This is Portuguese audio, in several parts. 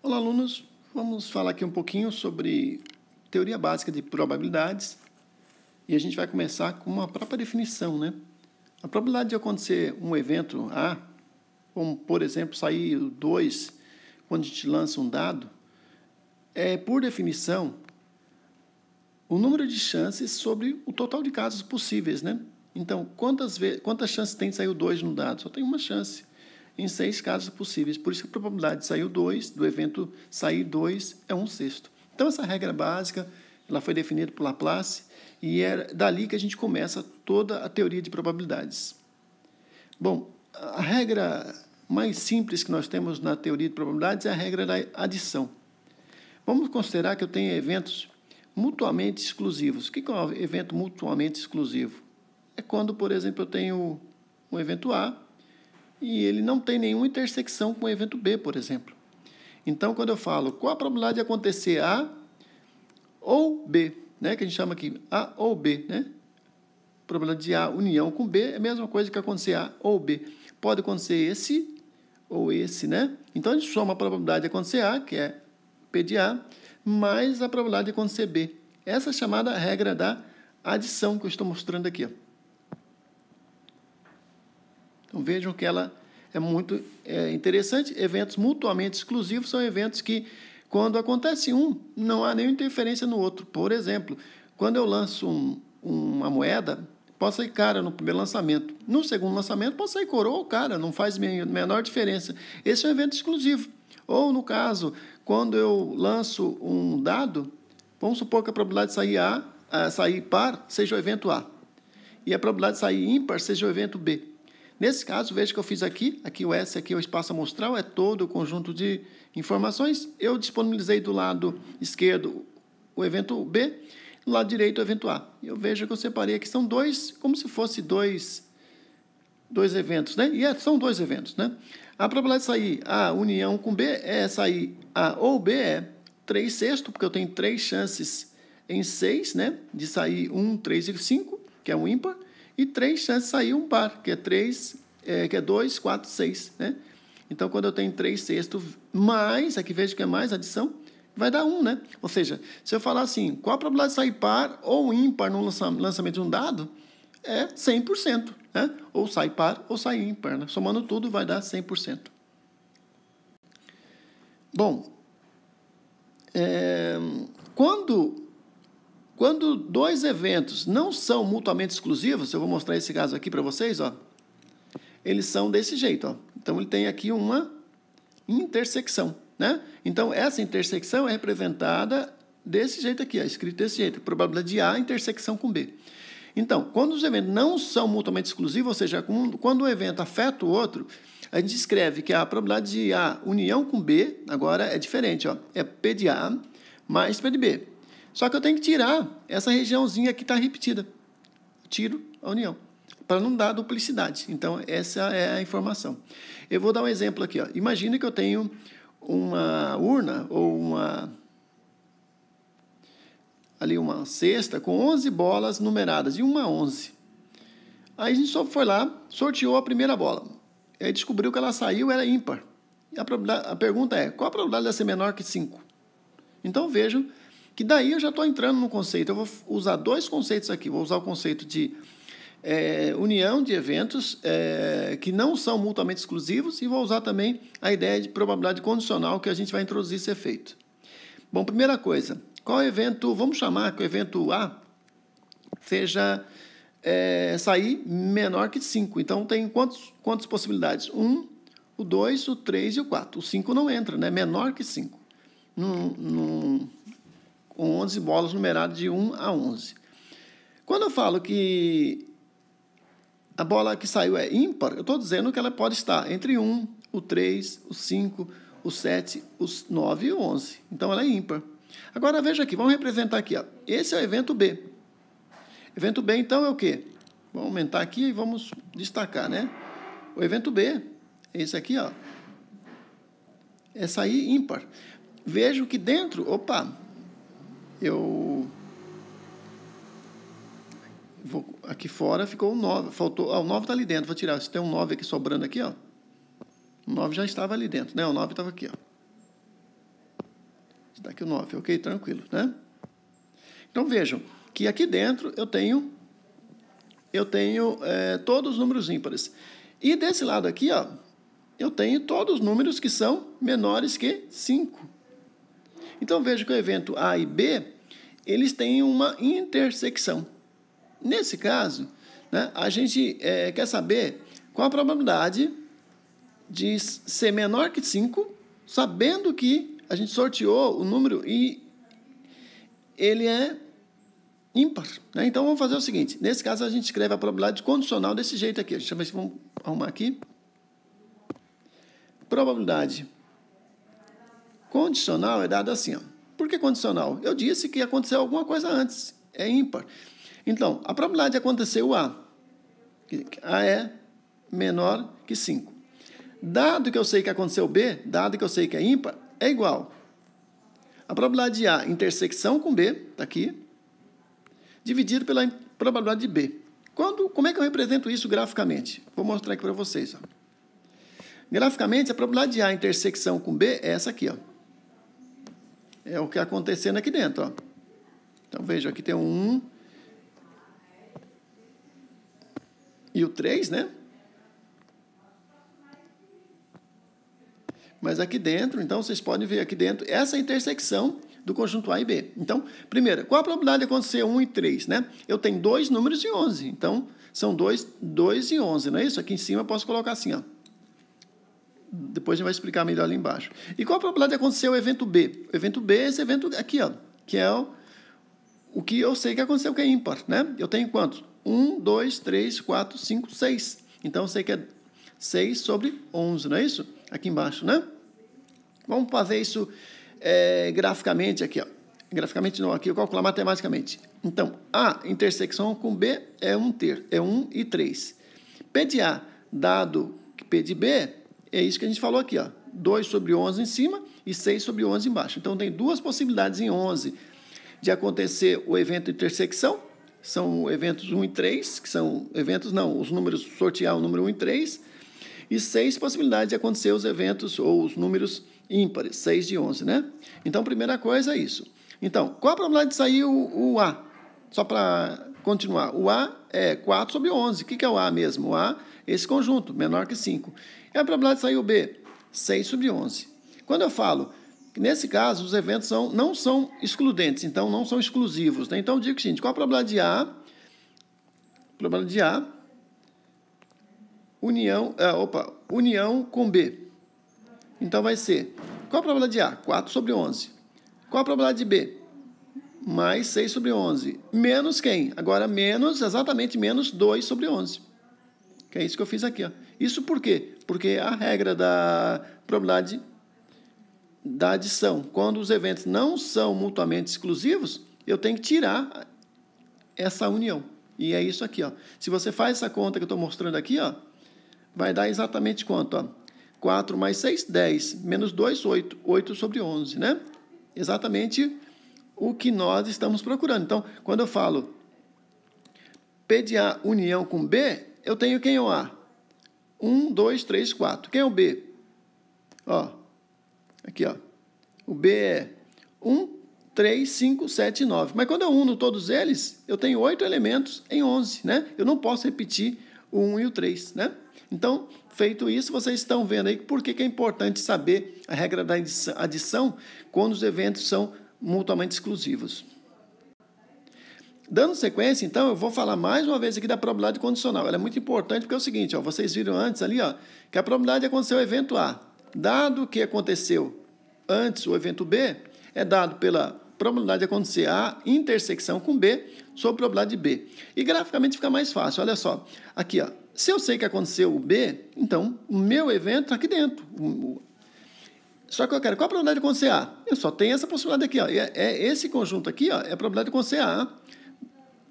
Olá, alunos. Vamos falar aqui um pouquinho sobre teoria básica de probabilidades e a gente vai começar com uma própria definição, né? A probabilidade de acontecer um evento A, como por exemplo sair o 2 quando a gente lança um dado, é por definição o número de chances sobre o total de casos possíveis, né? Então, quantas, quantas chances tem de sair o 2 no dado? Só tem uma chance em seis casos possíveis. Por isso a probabilidade de sair dois 2, do evento sair 2, é um sexto. Então, essa regra básica ela foi definida por Laplace e é dali que a gente começa toda a teoria de probabilidades. Bom, a regra mais simples que nós temos na teoria de probabilidades é a regra da adição. Vamos considerar que eu tenho eventos mutuamente exclusivos. O que é um evento mutuamente exclusivo? É quando, por exemplo, eu tenho um evento A e ele não tem nenhuma intersecção com o evento B, por exemplo. Então, quando eu falo qual a probabilidade de acontecer A ou B, né, que a gente chama aqui A ou B, né? probabilidade de A união com B é a mesma coisa que acontecer A ou B. Pode acontecer esse ou esse, né? Então, a gente soma a probabilidade de acontecer A, que é P de A, mais a probabilidade de acontecer B. Essa é a chamada regra da adição que eu estou mostrando aqui. Ó. Então vejam que ela é muito é, interessante. Eventos mutuamente exclusivos são eventos que, quando acontece um, não há nenhuma interferência no outro. Por exemplo, quando eu lanço um, uma moeda, posso sair cara no primeiro lançamento. No segundo lançamento, posso sair coroa ou cara, não faz menor diferença. Esse é um evento exclusivo. Ou, no caso, quando eu lanço um dado, vamos supor que a probabilidade de sair, a, a sair par seja o evento A e a probabilidade de sair ímpar seja o evento B. Nesse caso, veja que eu fiz aqui, aqui o S, aqui o espaço amostral, é todo o conjunto de informações. Eu disponibilizei do lado esquerdo o evento B, do lado direito o evento A. Eu vejo que eu separei aqui, são dois, como se fosse dois, dois eventos, né? E é, são dois eventos, né? A probabilidade de sair A união com B é sair A ou B é 3 sexto, porque eu tenho três chances em 6, né? De sair 1, 3 e 5, que é um ímpar e três chances de sair um par, que é três, é, que é dois, quatro, seis, né? Então, quando eu tenho três sextos mais, aqui é vejo que é mais adição, vai dar um, né? Ou seja, se eu falar assim, qual a probabilidade de sair par ou ímpar no lançamento de um dado, é 100%, né? Ou sai par ou sai ímpar, né? Somando tudo vai dar 100%. Bom, é, quando quando dois eventos não são mutuamente exclusivos, eu vou mostrar esse caso aqui para vocês, ó. Eles são desse jeito, ó. Então ele tem aqui uma intersecção, né? Então essa intersecção é representada desse jeito aqui, ó, escrito desse jeito, probabilidade de A intersecção com B. Então, quando os eventos não são mutuamente exclusivos, ou seja, quando um evento afeta o outro, a gente escreve que a probabilidade de A união com B agora é diferente, ó. É P de A mais P de B. Só que eu tenho que tirar essa regiãozinha que está repetida. Tiro a união, para não dar duplicidade. Então, essa é a informação. Eu vou dar um exemplo aqui. Imagina que eu tenho uma urna ou uma ali uma cesta com 11 bolas numeradas, de 1 a 11. Aí a gente só foi lá, sorteou a primeira bola. Aí descobriu que ela saiu, era ímpar. A, a, pergunta é: qual a probabilidade de ser menor que 5? Então vejo que daí eu já estou entrando no conceito. Eu vou usar dois conceitos aqui. Vou usar o conceito de é, união de eventos é, que não são mutuamente exclusivos e vou usar também a ideia de probabilidade condicional que a gente vai introduzir esse efeito. Bom, primeira coisa, qual evento, vamos chamar que o evento A seja é, sair menor que 5. Então tem quantos, quantas possibilidades? 1, um, o 2, o 3 e o 4. O 5 não entra, né? menor que 5. num, 11 bolas numeradas de 1 a 11. Quando eu falo que a bola que saiu é ímpar, eu estou dizendo que ela pode estar entre 1, o 3, o 5, o 7, os 9 e o 11. Então ela é ímpar. Agora veja aqui, vamos representar aqui. Ó. Esse é o evento B. Evento B, então, é o quê? Vamos aumentar aqui e vamos destacar, né? O evento B, esse aqui, ó. Essa é aí ímpar. Vejo que dentro, opa, eu vou, aqui fora ficou um 9, faltou, ah, o 9 está ali dentro, vou tirar, se tem um 9 aqui sobrando aqui, ó, o 9 já estava ali dentro, né, o 9 estava aqui, ó, está aqui é o 9, ok, tranquilo, né, então vejam que aqui dentro eu tenho, eu tenho é, todos os números ímpares, e desse lado aqui, ó, eu tenho todos os números que são menores que 5, então veja que o evento A e B, eles têm uma intersecção. Nesse caso, né, a gente é, quer saber qual a probabilidade de ser menor que 5, sabendo que a gente sorteou o número e ele é ímpar. Né? Então vamos fazer o seguinte: nesse caso a gente escreve a probabilidade condicional desse jeito aqui. Deixa eu ver se vamos arrumar aqui. Probabilidade Condicional é dado assim. Ó. Por que condicional? Eu disse que aconteceu alguma coisa antes. É ímpar. Então, a probabilidade de acontecer o A. A é menor que 5. Dado que eu sei que aconteceu B, dado que eu sei que é ímpar, é igual. A probabilidade de A intersecção com B, está aqui, dividido pela probabilidade de B. Quando, como é que eu represento isso graficamente? Vou mostrar aqui para vocês. Ó. Graficamente, a probabilidade de A intersecção com B é essa aqui. Ó é o que está acontecendo aqui dentro. Ó. Então veja, aqui tem o 1 e o 3, né? Mas aqui dentro, então vocês podem ver aqui dentro essa intersecção do conjunto A e B. Então, primeiro, qual a probabilidade de acontecer 1 e 3, né? Eu tenho dois números de 11, então são 2, 2 e 11, não é isso? Aqui em cima eu posso colocar assim, ó. Depois a gente vai explicar melhor ali embaixo. E qual a probabilidade de acontecer o evento B? O evento B é esse evento aqui, ó, que é o, o que eu sei que aconteceu, que é ímpar, né? Eu tenho quantos? 1, 2, 3, 4, 5, 6. Então eu sei que é 6 sobre 11, não é isso? Aqui embaixo, né? Vamos fazer isso é, graficamente aqui, ó. Graficamente não, aqui eu calcular matematicamente. Então, A intersecção com B é 1 ter, é 1 e 3. P de A dado que P de B é isso que a gente falou aqui, ó. 2 sobre 11 em cima e 6 sobre 11 embaixo. Então, tem duas possibilidades em 11 de acontecer o evento intersecção, são eventos 1 e 3, que são eventos, não, os números, sortear o número 1 e 3, e 6 possibilidades de acontecer os eventos ou os números ímpares, 6 de 11, né? Então, primeira coisa é isso. Então, qual a probabilidade de sair o, o A? Só para continuar, o A é 4 sobre 11. O que, que é o A mesmo? O A é esse conjunto, menor que 5 é Petrobras saiu B, 6 sobre 11. Quando eu falo, nesse caso, os eventos são, não são excludentes, então não são exclusivos. Né? Então eu digo o seguinte, qual a é probabilidade de A? Probabilidade de A, união, ah, opa, união com B. Então vai ser, qual a é probabilidade de A? 4 sobre 11. Qual a probabilidade de B? mais 6 sobre 11. Menos quem? Agora, menos, exatamente menos 2 sobre 11. Que é isso que eu fiz aqui. Ó. Isso por quê? porque é a regra da probabilidade da adição, quando os eventos não são mutuamente exclusivos, eu tenho que tirar essa união. E é isso aqui, ó. Se você faz essa conta que eu estou mostrando aqui, ó, vai dar exatamente quanto, ó? 4 mais 6, 10, menos 2, 8, 8 sobre 11, né? Exatamente o que nós estamos procurando. Então, quando eu falo P de A união com B, eu tenho quem é o A? 1, 2, 3, 4. Quem é o B? Ó, aqui, ó. O B é 1, 3, 5, 7 9. Mas quando eu uno todos eles, eu tenho 8 elementos em 11, né? Eu não posso repetir o 1 e o 3, né? Então, feito isso, vocês estão vendo aí por que é importante saber a regra da adição quando os eventos são mutuamente exclusivos. Dando sequência, então, eu vou falar mais uma vez aqui da probabilidade condicional. Ela é muito importante porque é o seguinte, ó, vocês viram antes ali ó, que a probabilidade de acontecer o evento A, dado que aconteceu antes o evento B, é dado pela probabilidade de acontecer A intersecção com B sobre a probabilidade de B. E graficamente fica mais fácil, olha só. Aqui, ó, se eu sei que aconteceu o B, então o meu evento está aqui dentro. Só que eu quero qual a probabilidade de acontecer A? Eu só tenho essa possibilidade aqui. Ó. É, é esse conjunto aqui ó, é a probabilidade de acontecer A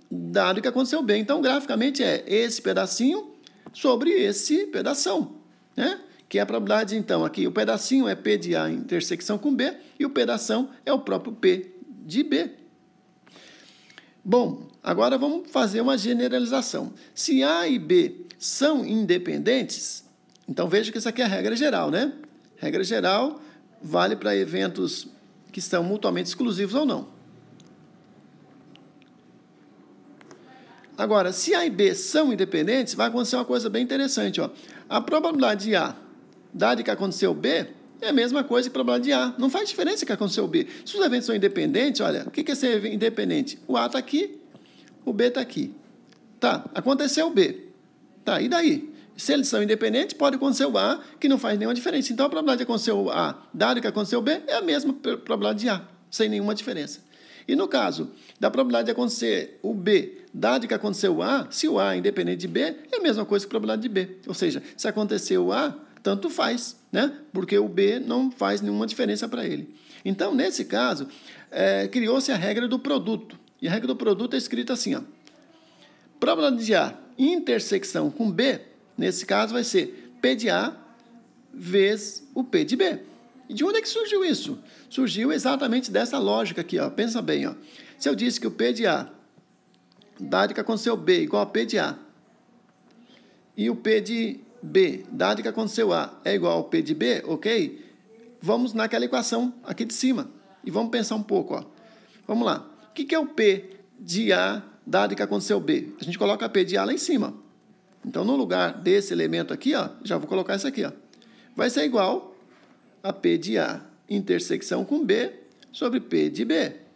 dado que aconteceu bem. Então, graficamente, é esse pedacinho sobre esse pedaço, né? Que é a probabilidade, então, aqui, o pedacinho é P de A intersecção com B e o pedação é o próprio P de B. Bom, agora vamos fazer uma generalização. Se A e B são independentes, então veja que isso aqui é a regra geral, né? Regra geral vale para eventos que são mutuamente exclusivos ou não. Agora, se A e B são independentes, vai acontecer uma coisa bem interessante. Ó. A probabilidade de A, dado que aconteceu B, é a mesma coisa que a probabilidade de A. Não faz diferença que aconteceu B. Se os eventos são independentes, olha, o que é ser independente? O A está aqui, o B está aqui. Tá, aconteceu o B. Tá, e daí? Se eles são independentes, pode acontecer o A, que não faz nenhuma diferença. Então, a probabilidade de acontecer o A, dado que aconteceu o B, é a mesma probabilidade de A, sem nenhuma diferença. E no caso da probabilidade de acontecer o B Dado que aconteceu A, se o A é independente de B, é a mesma coisa que a probabilidade de B. Ou seja, se aconteceu A, tanto faz, né? porque o B não faz nenhuma diferença para ele. Então, nesse caso, é, criou-se a regra do produto. E a regra do produto é escrita assim: ó. probabilidade de A intersecção com B, nesse caso vai ser P de A vezes o P de B. E de onde é que surgiu isso? Surgiu exatamente dessa lógica aqui, ó. Pensa bem, ó. Se eu disse que o P de A dado que aconteceu B igual a P de A. E o P de B, dado que aconteceu A, é igual ao P de B, ok? Vamos naquela equação aqui de cima. E vamos pensar um pouco. Ó. Vamos lá. O que, é o P de A dado que aconteceu B? A gente coloca P de A lá em cima. Então, no lugar desse elemento aqui, ó, já vou colocar isso aqui. Ó. Vai ser igual a P de A intersecção com B sobre P de B.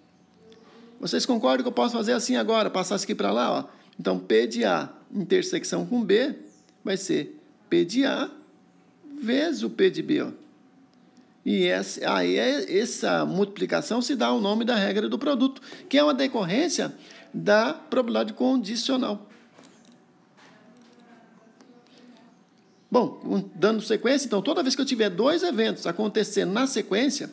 Vocês concordam que eu posso fazer assim agora? Passar isso aqui para lá? Ó? Então, P de A intersecção com B vai ser P de A vezes o P de B. Ó. E essa, aí é, essa multiplicação se dá o nome da regra do produto, que é uma decorrência da probabilidade condicional. Bom, dando sequência, então toda vez que eu tiver dois eventos acontecendo na sequência,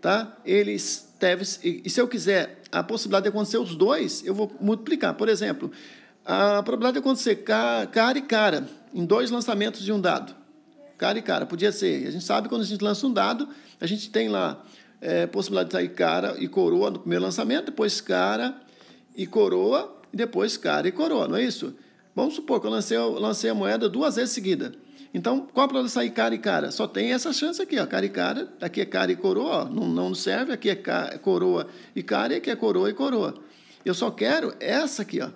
tá? Eles devem, e se eu quiser a possibilidade de acontecer os dois, eu vou multiplicar. Por exemplo, a probabilidade de acontecer cara e cara, em dois lançamentos de um dado. Cara e cara, podia ser. A gente sabe quando a gente lança um dado, a gente tem lá é, possibilidade de sair cara e coroa no primeiro lançamento, depois cara e coroa, e depois cara e coroa, não é isso? Vamos supor que eu lancei, lancei a moeda duas vezes seguida. Então, qual a de sair cara e cara? Só tem essa chance aqui, ó, cara e cara. Aqui é cara e coroa, ó, não, não serve. Aqui é cara, é coroa e cara, e aqui é coroa e coroa. Eu só quero essa aqui, ó.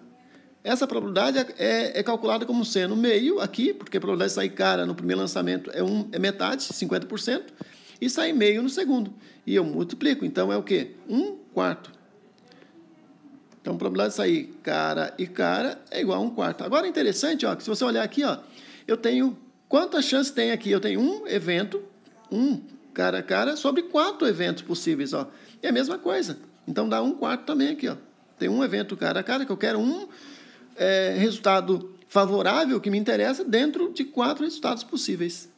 Essa probabilidade é, é, calculada como sendo meio aqui, porque a probabilidade de sair cara no primeiro lançamento é, um, é metade, 50%, e sair meio no segundo. E eu multiplico, então é o quê? um quarto. Então, a probabilidade de sair cara e cara é igual a um quarto. Agora, é interessante, ó, que se você olhar aqui, ó, eu tenho Quantas chances tem aqui? Eu tenho um evento, um cara a cara, sobre quatro eventos possíveis. Ó. É a mesma coisa. Então dá um quarto também aqui. Ó. Tem um evento cara a cara que eu quero um é, resultado favorável que me interessa dentro de quatro resultados possíveis.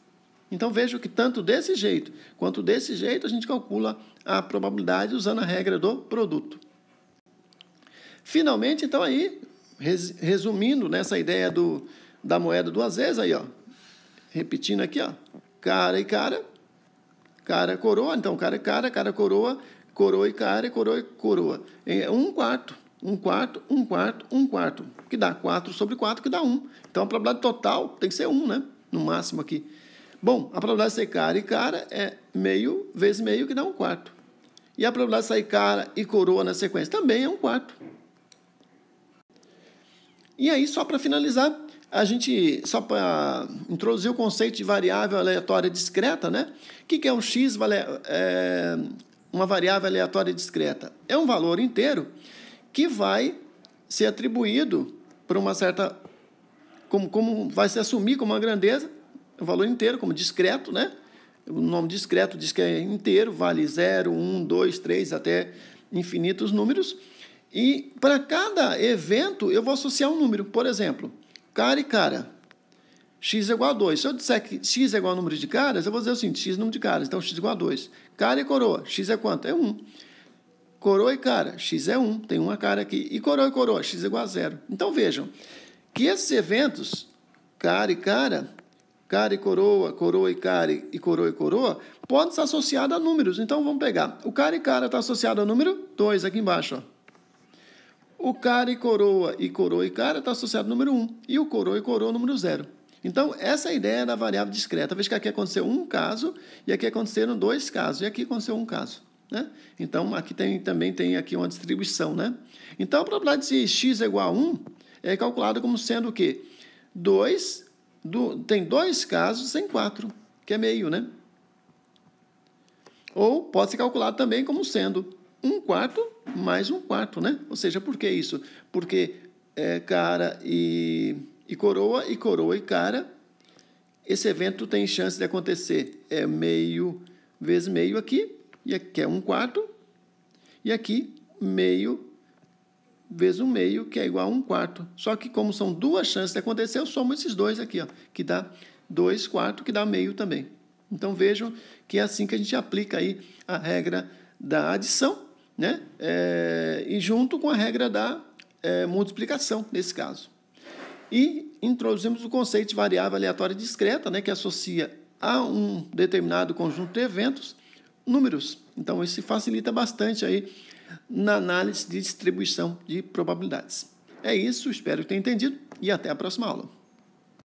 Então vejo que tanto desse jeito quanto desse jeito a gente calcula a probabilidade usando a regra do produto. Finalmente, então aí, resumindo nessa ideia do, da moeda duas vezes aí, ó, repetindo aqui, ó, cara e cara, cara coroa, então cara e cara, cara coroa, coroa e cara, coroa e coroa. É um quarto, um quarto, um quarto, um quarto, que dá quatro sobre quatro que dá Um. Então a probabilidade total tem que ser um, né? No máximo aqui. Bom, a probabilidade de ser cara e cara é meio vezes meio, que dá um quarto. E a probabilidade de sair cara e coroa na sequência também é um quarto. E aí, só para finalizar, a gente, só para introduzir o conceito de variável aleatória discreta, né? O que, que é um x, é, uma variável aleatória discreta? É um valor inteiro que vai ser atribuído para uma certa. Como, como vai se assumir como uma grandeza, o um valor inteiro, como discreto, né? O nome discreto diz que é inteiro, vale 0, 1, 2, 3, até infinitos números. E para cada evento eu vou associar um número. Por exemplo, Cara e cara. X é igual a 2. Se eu disser que X é igual ao número de caras, eu vou dizer o seguinte: X é número de caras. Então X é igual a 2. Cara e coroa. X é quanto? É 1. Um. Coroa e cara. X é 1. Um. Tem uma cara aqui. E coroa e coroa. X é igual a 0. Então vejam que esses eventos, cara e cara, cara e coroa, coroa e cara e coroa e coroa, podem estar associados a números. Então vamos pegar. O cara e cara está associado ao número 2 aqui embaixo. Ó. O cara e coroa e coroa e cara está associado ao número 1 e o coroa e coroa número 0. Então, essa é a ideia da variável discreta. Veja que aqui aconteceu um caso e aqui aconteceram dois casos e aqui aconteceu um caso. Né? Então, aqui tem, também tem aqui uma distribuição. Né? Então, a probabilidade de x é igual a 1 é calculada como sendo o quê? 2, do, tem dois casos em 4, que é meio, né? Ou pode ser calculado também como sendo um quarto mais um quarto, né? Ou seja, por que isso? Porque é, cara e, e coroa, e coroa e cara, esse evento tem chance de acontecer. É meio vezes meio aqui, e aqui é um quarto, e aqui meio vezes um meio, que é igual a um quarto. Só que como são duas chances de acontecer, eu somo esses dois aqui, ó, que dá dois quartos, que dá meio também. Então vejam que é assim que a gente aplica aí a regra da adição né? É, e junto com a regra da é, multiplicação, nesse caso. E introduzimos o conceito de variável aleatória discreta, né, que associa a um determinado conjunto de eventos números. Então, isso facilita bastante aí na análise de distribuição de probabilidades. É isso, espero que tenha entendido e até a próxima aula.